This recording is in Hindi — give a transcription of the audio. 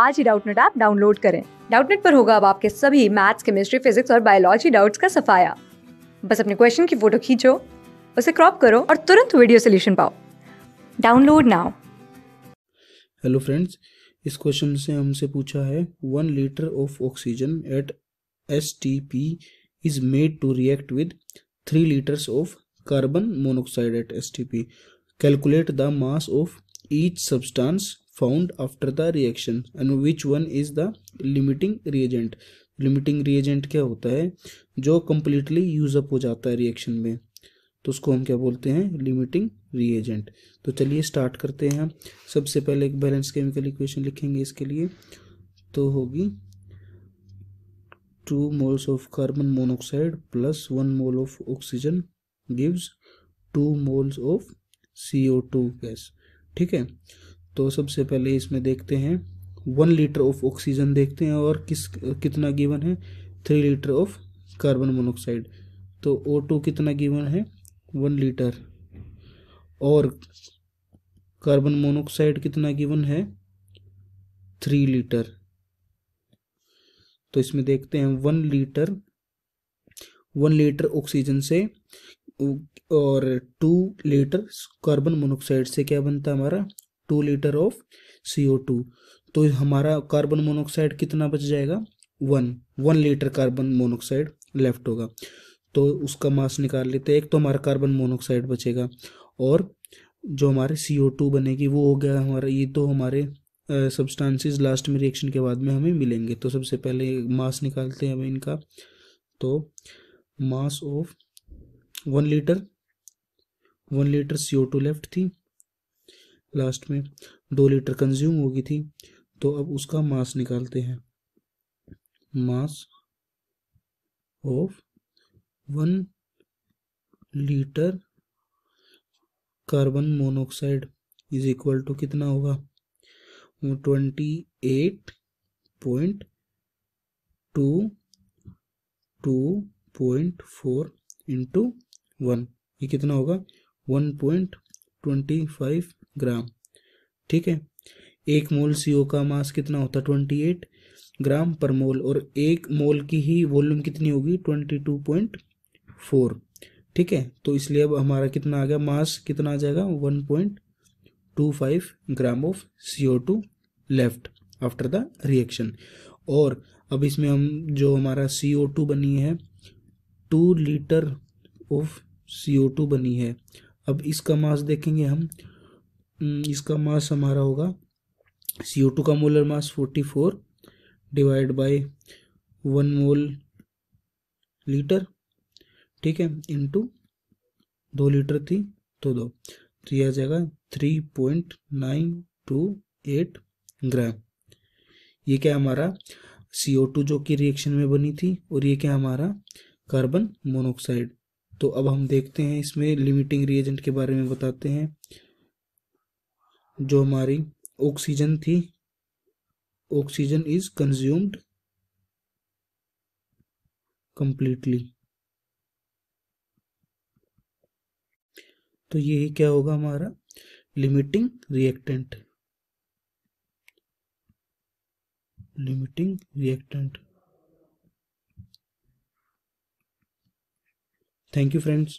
आज ही डाउटनेट ऐप डाउनलोड करें डाउटनेट पर होगा अब आपके सभी मैथ्स केमिस्ट्री फिजिक्स और बायोलॉजी डाउट्स का सफाया बस अपने क्वेश्चन की फोटो खींचो उसे क्रॉप करो और तुरंत वीडियो सोल्यूशन पाओ डाउनलोड नाउ हेलो फ्रेंड्स इस क्वेश्चन से हमसे पूछा है one litre of oxygen at S T P is made to react with three litres of carbon monoxide at S T P calculate the mass of each substance found after the reaction and which one is the limiting reagent limiting reagent क्या होता है जो completely use up हो जाता है reaction में तो उसको हम क्या बोलते हैं limiting reagent तो चलिए start करते हैं हम सबसे पहले एक बैलेंस chemical equation लिखेंगे इसके लिए तो होगी two moles of carbon monoxide plus one mole of oxygen gives two moles of CO2 gas ठीक है तो सबसे पहले इसमें देखते हैं वन लीटर ऑफ ऑक्सीजन देखते हैं और किस कितना गिवन है three litre of carbon monoxide तो ओ टू कितना गिवन है वन लीटर और कार्बन मोनोक्साइड कितना गिवन है थ्री लीटर तो इसमें देखते हैं one litre one litre oxygen से और टू लीटर कार्बन मोनोक्साइड से क्या बनता है हमारा two litre of C O two तो हमारा कार्बन मोनोक्साइड कितना बच जाएगा one one litre carbon monoxide left होगा तो उसका मास निकाल लेते हैं एक तो हमारा कार्बन मोनोक्साइड बचेगा और जो हमारे सी ओ टू बनेगी वो हो गया हमारा ये तो हमारे सब्सटेंसेस uh, लास्ट में रिएक्शन के बाद में हमें मिलेंगे तो सबसे पहले मास निकालते हैं हमें इनका तो mass of one litre one litre C O two left थी लास्ट में दो लीटर कंज्यूम होगी थी तो अब उसका मास निकालते हैं mass of one litre carbon monoxide is equal to कितना होगा twenty eight point two two point four into one ये कितना होगा one point twenty five gram ठीक है एक मोल सीओ का मास कितना होता है ट्वेंटी एट ग्राम पर मोल और एक मोल की ही वॉल्यूम कितनी होगी ट्वेंटी टू पॉइंट फोर ठीक है तो इसलिए अब हमारा कितना आ गया मास कितना आ जाएगा one point two five gram of C O two left after the reaction और अब इसमें हम जो हमारा सी ओ टू बनी है two litre of C O two बनी है अब इसका मास देखेंगे हम हम्म, इसका मास हमारा होगा सी ओ टू का molar mass forty four divide by one mole litre ठीक है इनटू दो लीटर थी तो दो तो यह आ जाएगा three point nine two eight gram ये क्या हमारा सी ओ टू जो कि रिएक्शन में बनी थी और ये क्या हमारा कार्बन मोनोक्साइड तो अब हम देखते हैं इसमें लिमिटिंग रिएजेंट के बारे में बताते हैं जो हमारी ऑक्सीजन थी ऑक्सीजन इज कंज्यूम्ड कंप्लीटली तो यही क्या होगा हमारा limiting reactant limiting reactant thank you friends